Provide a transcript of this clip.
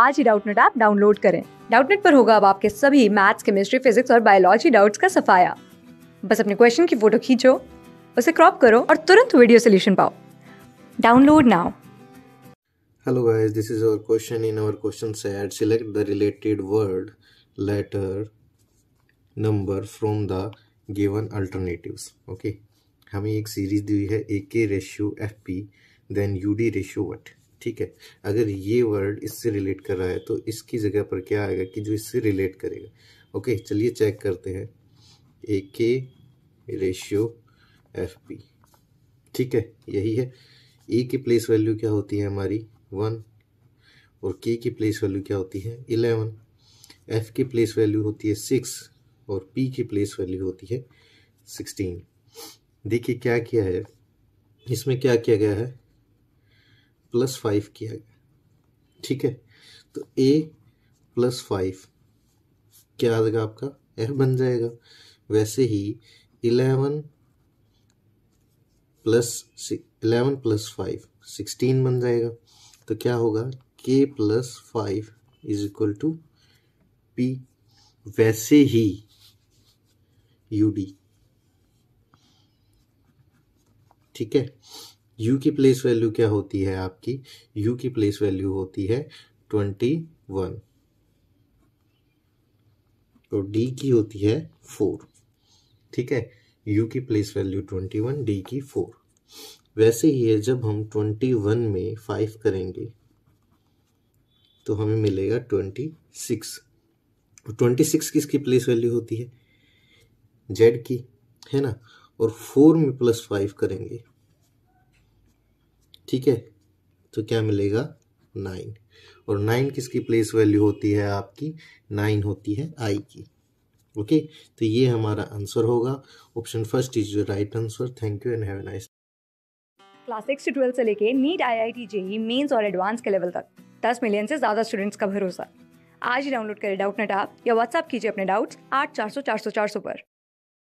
आज ही Doubtnut app download करें डाउटनेट पर होगा अब आपके सभी मैथ्स केमिस्ट्री फिजिक्स और बायोलॉजी डाउट्स का सफाया बस अपने क्वेश्चन की फोटो खींचो उसे क्रॉप करो और तुरंत वीडियो सोल्यूशन पाओ download now hello guys this is our question in our question set select the related word letter number from the given alternatives okay हमें एक सीरीज दी है A K ratio F P then U D ratio what ठीक है अगर ये word इससे relate कर रहा है तो इसकी जगह पर क्या आएगा कि जो इससे रिलेट करेगा ओके चलिए चेक करते हैं ए के रेशियो एफ पी ठीक है यही है ए की प्लेस वैल्यू क्या होती है हमारी वन और के की प्लेस वैल्यू क्या होती है इलेवन एफ की प्लेस वैल्यू होती है सिक्स और पी की प्लेस वैल्यू होती है सिक्सटीन देखिए क्या किया है इसमें क्या किया गया है प्लस फाइव किया गया ठीक है तो ए प्लस फाइव क्या आ जाएगा आपका एफ बन जाएगा वैसे ही eleven plus eleven plus five sixteen बन जाएगा तो क्या होगा K plus five is equal to P वैसे ही यू डी ठीक है u की प्लेस वैल्यू क्या होती है आपकी u की प्लेस वैल्यू होती है ट्वेंटी वन और d की होती है फोर ठीक है u की place value twenty one D की फोर वैसे ही है जब हम ट्वेंटी वन में फाइव करेंगे तो हमें मिलेगा ट्वेंटी सिक्स ट्वेंटी सिक्स किसकी प्लेस वैल्यू होती है जेड की है ना और फोर में प्लस फाइव करेंगे ठीक है तो क्या मिलेगा नाइन और नाइन किसकी प्लेस वैल्यू होती है आपकी नाइन होती है आई की ओके तो ये हमारा आंसर होगा option first is right answer thank you and have nice class six से ट्वेल्थ से लेके NEET I I T JEE mains और एडवांस के लेवल तक दस मिलियन से ज़्यादा स्टूडेंट्स का भरोसा आज ही डाउनलोड करें डाउट नेट आप या व्हाट्सअप कीजिए अपने डाउट्स आठ चार सौ चार सौ चार सौ पर